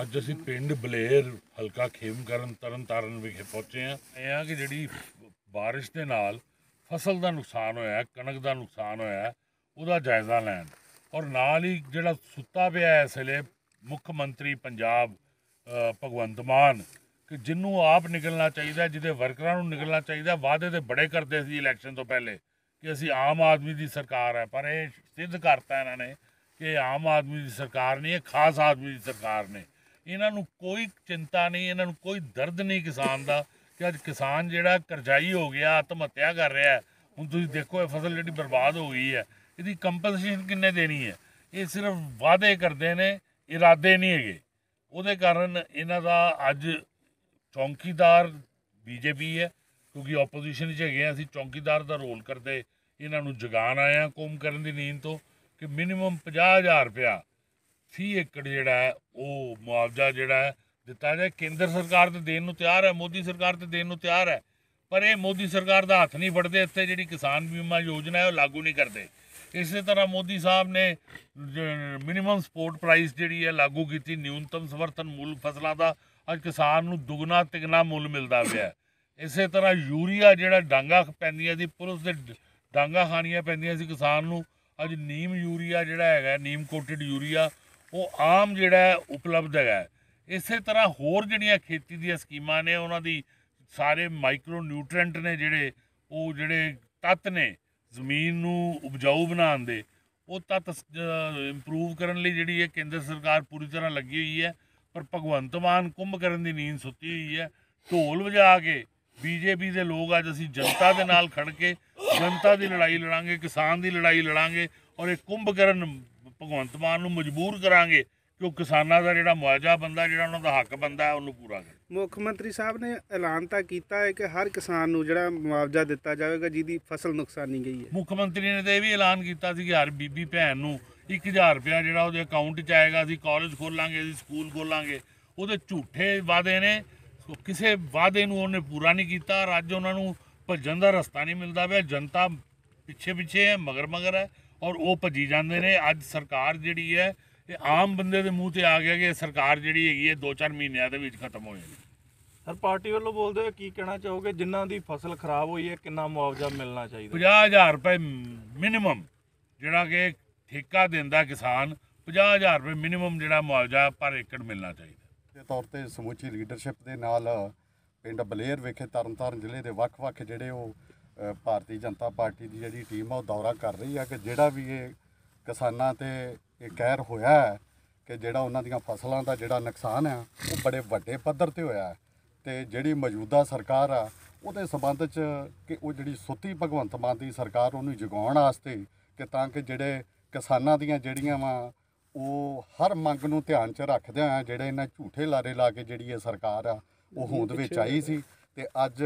ਅੱਜ ਅਸੀਂ ਪਿੰਡ ਬਲੇਰ ਹਲਕਾ ਖੇਮਕਰਨ ਤਰਨਤਾਰਨ ਵਿਖੇ ਪਹੁੰਚੇ ਆ ਇਹ ਆ ਕਿ ਜਿਹੜੀ بارش ਦੇ ਨਾਲ ਫਸਲ ਦਾ ਨੁਕਸਾਨ ਹੋਇਆ ਕਣਕ ਦਾ ਨੁਕਸਾਨ ਹੋਇਆ ਉਹਦਾ ਜਾਇਜ਼ਾ ਲੈਣ ਔਰ ਨਾਲ ਹੀ ਜਿਹੜਾ ਸੁੱਤਾ ਪਿਆ ਇਸ ਵੇਲੇ ਮੁੱਖ ਮੰਤਰੀ ਪੰਜਾਬ ਭਗਵੰਤ ਮਾਨ ਕਿ ਜਿੰਨੂੰ ਆਪ ਨਿਕਲਣਾ ਚਾਹੀਦਾ ਜਿਹਦੇ ਵਰਕਰਾਂ ਨੂੰ ਨਿਕਲਣਾ ਚਾਹੀਦਾ ਵਾਅਦੇ ਤੇ ਬੜੇ ਕਰਦੇ ਸੀ ਇਲੈਕਸ਼ਨ ਤੋਂ ਪਹਿਲੇ ਕਿ ਅਸੀਂ ਆਮ ਆਦਮੀ ਦੀ ਸਰਕਾਰ ਹੈ ਪਰ ਇਹ ਸਿੱਧ ਕਰਤਾ ਇਹਨਾਂ ਨੇ ਕਿ ਆਮ ਆਦਮੀ ਦੀ ਸਰਕਾਰ ਨਹੀਂ ਇਹ ਖਾਸ ਆਦਮੀ ਦੀ ਸਰਕਾਰ ਨੇ ਇਹਨਾਂ ਨੂੰ ਕੋਈ ਚਿੰਤਾ ਨਹੀਂ ਇਹਨਾਂ ਨੂੰ ਕੋਈ ਦਰਦ ਨਹੀਂ ਕਿਸਾਨ ਦਾ ਕਿ ਅੱਜ ਕਿਸਾਨ ਜਿਹੜਾ ਕਰਜ਼ਾਈ ਹੋ ਗਿਆ ਆਤਮ ਹੱਤਿਆ ਕਰ ਰਿਹਾ ਹੁਣ ਤੁਸੀਂ ਦੇਖੋ ਇਹ ਫਸਲ ਜਿਹੜੀ ਬਰਬਾਦ ਹੋ ਗਈ ਹੈ ਇਹਦੀ ਕੰਪਨਸੇਸ਼ਨ ਕਿੰਨੇ ਦੇਣੀ ਹੈ ਇਹ ਸਿਰਫ ਵਾਅਦੇ ਕਰਦੇ ਨੇ ਇਰਾਦੇ ਨਹੀਂ ਹੈਗੇ ਉਹਦੇ ਕਾਰਨ ਇਹਨਾਂ ਦਾ ਅੱਜ ਚੌਂਕੀਦਾਰ ਬੀਜੇਪੀ ਹੈ ਕਿਉਂਕਿ ਆਪੋਜੀਸ਼ਨ 'ਚ ਹੈਗੇ ਅਸੀਂ ਚੌਂਕੀਦਾਰ ਦਾ ਰੋਲ ਕਰਦੇ ਇਹਨਾਂ ਨੂੰ ਜਗਾਣ ਆਇਆ ਕੋਮ ਕਰਨ ਦੀ ਨੀਂਦ ਤੋਂ ਕਿ ਮਿਨੀਮਮ 50000 ਰੁਪਿਆ 80 ਏਕੜ ਜਿਹੜਾ ਹੈ ਉਹ ਮੁਆਵਜ਼ਾ ਜਿਹੜਾ ਹੈ ਦਿੱਤਾ ਜਾਏ ਕੇਂਦਰ ਸਰਕਾਰ ਤੇ ਦੇਣ ਨੂੰ ਤਿਆਰ ਹੈ ਮੋਦੀ ਸਰਕਾਰ ਤੇ ਦੇਣ ਨੂੰ ਤਿਆਰ ਹੈ ਪਰ ਇਹ ਮੋਦੀ ਸਰਕਾਰ ਦਾ ਹੱਥ ਨਹੀਂ ਫੜਦੇ ਇੱਥੇ ਜਿਹੜੀ ਕਿਸਾਨ ਬੀਮਾ ਯੋਜਨਾ ਹੈ ਉਹ ਲਾਗੂ ਨਹੀਂ ਕਰਦੇ ਇਸੇ ਤਰ੍ਹਾਂ ਮੋਦੀ ਸਾਹਿਬ ਨੇ ਮਿਨੀਮਮ ਸਪੋਰਟ ਪ੍ਰਾਈਸ ਜਿਹੜੀ ਹੈ ਲਾਗੂ ਕੀਤੀ ਨਿਊਨਤਮ ਸਮਰਥਨ ਮੁੱਲ ਫਸਲਾਂ ਦਾ ਅੱਜ ਕਿਸਾਨ ਨੂੰ ਦੁਗਣਾ ਤਿਗਣਾ ਮੁੱਲ ਮਿਲਦਾ ਪਿਆ ਇਸੇ ਤਰ੍ਹਾਂ ਯੂਰੀਆ ਜਿਹੜਾ ਡਾਂਗਾ ਪੈਂਦੀਆਂ ਸੀ ਪੁਲਿਸ ਦੇ ਡਾਂਗਾ ਖਾਣੀਆਂ ਪੈਂਦੀਆਂ ਸੀ ਕਿਸਾਨ ਨੂੰ ਅੱਜ ਨੀਮ ਯੂਰੀਆ ਜਿਹੜਾ ਹੈਗਾ ਨੀਮ ਕੋਟਡ ਯੂਰੀਆ ਉਹ ਆਮ ਜਿਹੜਾ ਉਪਲਬਧ ਹੈ ਇਸੇ ਤਰ੍ਹਾਂ ਹੋਰ ਜਿਹੜੀਆਂ ਖੇਤੀ ਦੀਆਂ ਸਕੀਮਾਂ ਨੇ ਉਹਨਾਂ ਦੀ ਸਾਰੇ ਮਾਈਕਰੋ ਨਿਊਟ੍ਰੀਐਂਟ ਨੇ ਜਿਹੜੇ ਉਹ ਜਿਹੜੇ ਤੱਤ ਨੇ ਜ਼ਮੀਨ ਨੂੰ ਉਪਜਾਊ ਬਣਾਉਣ ਦੇ ਉਹ ਤੱਤ ਇੰਪਰੂਵ ਕਰਨ ਲਈ ਜਿਹੜੀ ਇਹ ਕੇਂਦਰ ਸਰਕਾਰ ਪੂਰੀ ਤਰ੍ਹਾਂ ਲੱਗੀ ਹੋਈ ਹੈ ਪਰ ਭਗਵੰਤ ਮਾਨ ਕੁੰਭ ਕਰਨ ਦੀ ਨੀਂਦ ਸੁੱਤੀ ਹੋਈ ਹੈ ਢੋਲ ਵਜਾ ਕੇ ਬੀਜੇਪੀ ਦੇ ਲੋਕ ਅੱਜ ਅਸੀਂ ਜਨਤਾ ਦੇ ਨਾਲ ਖੜ ਕੇ ਜਨਤਾ ਦੀ ਲੜਾਈ ਲੜਾਂਗੇ ਕਿਸਾਨ ਦੀ ਲੜਾਈ ਲੜਾਂਗੇ ਔਰ ਇਹ ਕੁੰਭਕਰਨ ਭਗਵੰਤ ਮਾਨ ਨੂੰ ਮਜਬੂਰ ਕਰਾਂਗੇ ਕਿ ਉਹ ਕਿਸਾਨਾਂ ਦਾ ਜਿਹੜਾ ਮੁਆਵਜ਼ਾ ਬੰਦਾ ਜਿਹੜਾ ਉਹਨਾਂ ਦਾ ਹੱਕ ਬੰਦਾ ਉਹਨੂੰ ਪੂਰਾ ਕਰੇ ਮੁੱਖ ਮੰਤਰੀ ਸਾਹਿਬ ਨੇ ਐਲਾਨ ਤਾਂ ਕੀਤਾ ਹੈ ਕਿ ਹਰ ਕਿਸਾਨ ਨੂੰ ਜਿਹੜਾ ਮੁਆਵਜ਼ਾ ਦਿੱਤਾ ਜਾਵੇਗਾ ਜਿਹਦੀ ਫਸਲ ਨੁਕਸਾਨੀ ਗਈ ਹੈ ਮੁੱਖ ਮੰਤਰੀ ਨੇ ਤਾਂ ਇਹ ਵੀ ਐਲਾਨ ਕੀਤਾ ਸੀ ਕਿ ਹਰ ਬੀਬੀ ਭੈਣ ਨੂੰ 1000 ਰੁਪਏ ਜਿਹੜਾ ਉਹਦੇ ਅਕਾਊਂਟ 'ਚ ਆਏਗਾ ਅਸੀਂ ਕਾਲਜ ਖੋਲਾਂਗੇ ਅਸੀਂ ਸਕੂਲ ਖੋਲਾਂਗੇ ਉਹਦੇ ਝੂਠੇ ਵਾਅਦੇ ਨੇ ਕਿਸੇ ਵਾਅਦੇ ਨੂੰ ਉਹਨੇ ਪੂਰਾ ਨਹੀਂ ਕੀਤਾ ਅੱਜ ਉਹਨਾਂ ਨੂੰ ਭੱਜਣ ਦਾ ਰਸਤਾ ਨਹੀਂ ਮਿਲਦਾ ਪਿਆ ਜਨਤਾ ਪਿੱਛੇ ਪਿੱਛੇ ਹੈ ਮਗਰ ਮਗਰ ਹੈ ਔਰ ਉਹ ਭੱਜੀ ਜਾਂਦੇ ਨੇ ਅੱਜ ਸਰਕਾਰ ਜਿਹੜੀ ਹੈ ਇਹ ਆਮ ਬੰਦੇ ਦੇ ਮੂੰਹ ਤੇ ਆ ਗਿਆ ਕਿ ਸਰਕਾਰ ਜਿਹੜੀ ਹੈਗੀ ਹੈ 2-4 ਮਹੀਨਿਆਂ ਦੇ ਵਿੱਚ ਖਤਮ ਹੋ ਜਾਣੀ ਸਰ ਪਾਰਟੀ ਵੱਲੋਂ ਬੋਲਦੇ ਹੋ ਕੀ ਕਹਿਣਾ ਚਾਹੋਗੇ ਜਿਨ੍ਹਾਂ ਦੀ ਫਸਲ ਖਰਾਬ ਹੋਈ ਹੈ ਕਿੰਨਾ ਮੁਆਵਜ਼ਾ ਮਿਲਣਾ ਚਾਹੀਦਾ 50000 ਰੁਪਏ ਮਿਨੀਮਮ ਜਿਹੜਾ ਕਿ ਠੇਕਾ ਦਿੰਦਾ ਕਿਸਾਨ 50000 ਰੁਪਏ ਮਿਨੀਮਮ ਜਿਹੜਾ ਮੁਆਵਜ਼ਾ ਪਰ ਏਕੜ ਮਿਲਣਾ ਚਾਹੀਦਾ ਦੇ ਤੌਰ ਤੇ ਸਮੁੱਚੀ ਲੀਡਰਸ਼ਿਪ ਦੇ ਨਾਲ ਪਿੰਡ ਬਲੇਰ ਵਿਖੇ ਤਰਨਤਾਰਨ ਜ਼ਿਲ੍ਹੇ ਦੇ ਵੱਖ-ਵੱਖ ਜਿਹੜੇ ਉਹ ਭਾਰਤੀ ਜਨਤਾ ਪਾਰਟੀ ਦੀ ਜਿਹੜੀ ਟੀਮ ਆ ਉਹ ਦੌਰਾ ਕਰ ਰਹੀ ਆ ਕਿ ਜਿਹੜਾ ਵੀ ਇਹ ਕਿਸਾਨਾਂ ਤੇ ਇਹ ਕਹਿਰ ਹੋਇਆ ਹੈ ਕਿ ਜਿਹੜਾ ਉਹਨਾਂ ਦੀਆਂ ਫਸਲਾਂ ਦਾ ਜਿਹੜਾ ਨੁਕਸਾਨ ਆ ਉਹ ਬੜੇ ਵੱਡੇ ਪੱਧਰ ਤੇ ਹੋਇਆ ਤੇ ਜਿਹੜੀ ਮੌਜੂਦਾ ਸਰਕਾਰ ਆ ਉਹਦੇ ਸੰਬੰਧ 'ਚ ਕਿ ਉਹ ਜਿਹੜੀ ਸੁੱਤੀ ਭਗਵੰਤ ਮਾਨ ਦੀ ਸਰਕਾਰ ਉਹਨੂੰ ਜਗਾਉਣ ਵਾਸਤੇ ਕਿ ਤਾਂ ਕਿ ਜਿਹੜੇ ਕਿਸਾਨਾਂ ਦੀਆਂ ਜਿਹੜੀਆਂ ਵਾ ਉਹ ਹਰ ਮੰਗ ਨੂੰ ਧਿਆਨ 'ਚ ਰੱਖਦੇ ਆ ਜਿਹੜੇ ਇਹਨਾਂ ਝੂਠੇ ਲਾਰੇ ਲਾ ਕੇ ਜਿਹੜੀ ਇਹ ਸਰਕਾਰ ਆ ਉਹ ਹੋਂਦ ਵਿੱਚ ਆਈ ਸੀ ਤੇ ਅੱਜ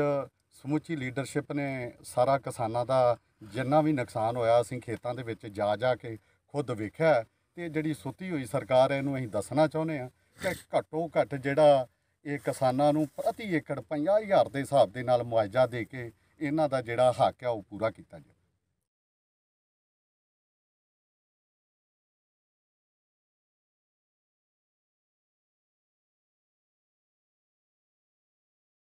ਸਮੁੱਚੀ ਲੀਡਰਸ਼ਿਪ ਨੇ ਸਾਰਾ ਕਿਸਾਨਾਂ ਦਾ ਜਿੰਨਾ ਵੀ ਨੁਕਸਾਨ ਹੋਇਆ ਅਸੀਂ ਖੇਤਾਂ ਦੇ ਵਿੱਚ ਜਾ ਜਾ ਕੇ ਖੁਦ ਵੇਖਿਆ ਤੇ ਜਿਹੜੀ ਸੁੱਤੀ ਹੋਈ ਸਰਕਾਰ ਹੈ ਇਹਨੂੰ ਅਸੀਂ ਦੱਸਣਾ ਚਾਹੁੰਦੇ ਆ ਕਿ ਘੱਟੋ ਘੱਟ ਜਿਹੜਾ ਇਹ ਕਿਸਾਨਾਂ ਨੂੰ ਪ੍ਰਤੀ ਏਕੜ 50000 ਦੇ ਹਿਸਾਬ ਦੇ ਨਾਲ ਮੁਆਵਜ਼ਾ ਦੇ ਕੇ ਇਹਨਾਂ ਦਾ ਜਿਹੜਾ ਹੱਕ ਹੈ ਉਹ ਪੂਰਾ ਕੀਤਾ ਜਾਵੇ